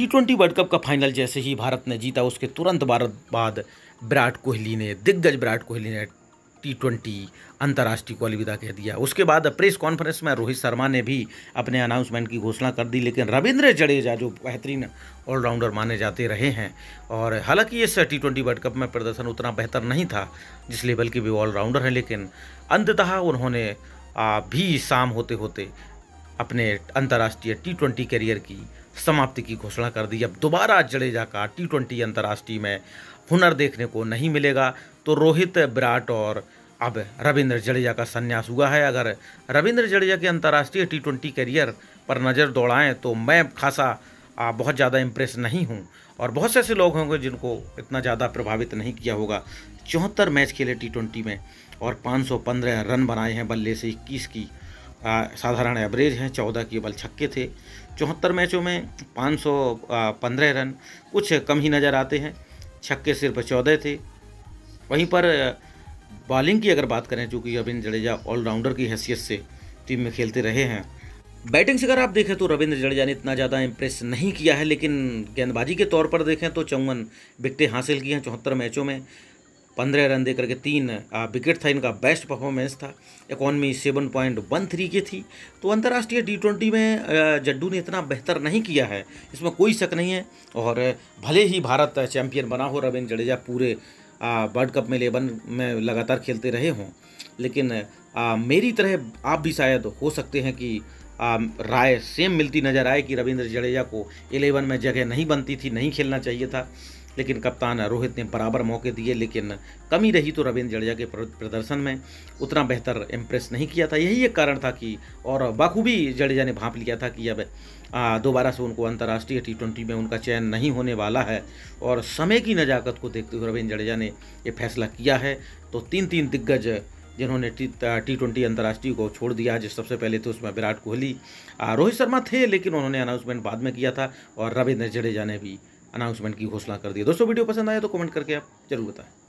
T twenty world cup का final जैसे ही भारत ने जीता उसके तुरंत भारत बाद विराट कोहली ने दिग्गज विराट कोहली ने टी ट्वेंटी अंतर्राष्ट्रीय को अलविदा कह दिया उसके बाद प्रेस कॉन्फ्रेंस में रोहित शर्मा ने भी अपने अनाउंसमेंट की घोषणा कर दी लेकिन रविंद्र जडेजा जो बेहतरीन ऑलराउंडर माने जाते रहे हैं और हालांकि इस टी ट्वेंटी वर्ल्ड कप में प्रदर्शन उतना बेहतर नहीं था जिस लेवल के वे ऑलराउंडर हैं लेकिन अंततः उन्होंने भी शाम होते होते अपने अंतर्राष्ट्रीय टी ट्वेंटी करियर की समाप्ति की घोषणा कर दी अब दोबारा जडेजा का टी ट्वेंटी अंतर्राष्ट्रीय में हुनर देखने को नहीं मिलेगा तो रोहित विराट और अब रविंद्र जडेजा का संन्यास हुआ है अगर रविंद्र जडेजा के अंतर्राष्ट्रीय टी ट्वेंटी करियर पर नज़र दौड़ाएं तो मैं खासा आ, बहुत ज़्यादा इम्प्रेस नहीं हूँ और बहुत से ऐसे लोग होंगे जिनको इतना ज़्यादा प्रभावित नहीं किया होगा चौहत्तर मैच खेले टी ट्वेंटी में और 515 रन बनाए हैं बल्ले से इक्कीस की साधारण एवरेज हैं चौदह की बल छक्के थे चौहत्तर मैचों में पाँच सौ पंद्रह रन कुछ कम ही नज़र आते हैं छक्के सिर्फ चौदह थे वहीं पर बॉलिंग की अगर बात करें चूँकि रविंद्र जडेजा ऑलराउंडर की हैसियत से टीम में खेलते रहे हैं बैटिंग से अगर आप देखें तो रविंद्र जडेजा ने इतना ज़्यादा इंप्रेस नहीं किया है लेकिन गेंदबाजी के तौर पर देखें तो चौवन विकटें हासिल की हैं चौहत्तर मैचों में पंद्रह रन दे करके तीन विकेट था इनका बेस्ट परफॉर्मेंस था economy seven point one three की थी तो अंतर्राष्ट्रीय टी ट्वेंटी में जड्डू ने इतना बेहतर नहीं किया है इसमें कोई शक नहीं है और भले ही भारत चैंपियन बना हो रविंद्र जडेजा पूरे वर्ल्ड कप में लेबन में लगातार खेलते रहे हों लेकिन आ, मेरी तरह आप भी शायद हो सकते हैं कि आ, राय सेम मिलती नज़र आए कि रविंद्र जडेजा को एलेवन में जगह नहीं बनती थी नहीं खेलना चाहिए था लेकिन कप्तान रोहित ने बराबर मौके दिए लेकिन कमी रही तो रविंद्र जडेजा के प्रदर्शन में उतना बेहतर इम्प्रेस नहीं किया था यही एक कारण था कि और बाखूबी जडेजा ने भाप लिया था कि अब दोबारा से उनको अंतर्राष्ट्रीय टी ट्वेंटी में उनका चयन नहीं होने वाला है और समय की नज़ाकत को देखते हुए रविंद्र जडेजा ने ये फैसला किया है तो तीन तीन दिग्गज जिन्होंने टी टी ट्वेंटी अंतर्राष्ट्रीय को छोड़ दिया जिस सबसे पहले थे तो उसमें विराट कोहली रोहित शर्मा थे लेकिन उन्होंने अनाउंसमेंट बाद में किया था और रविंद्र जडेजा ने भी अनाउंसमेंट की घोषणा कर दी दोस्तों वीडियो पसंद आया तो कमेंट करके आप जरूर बताएं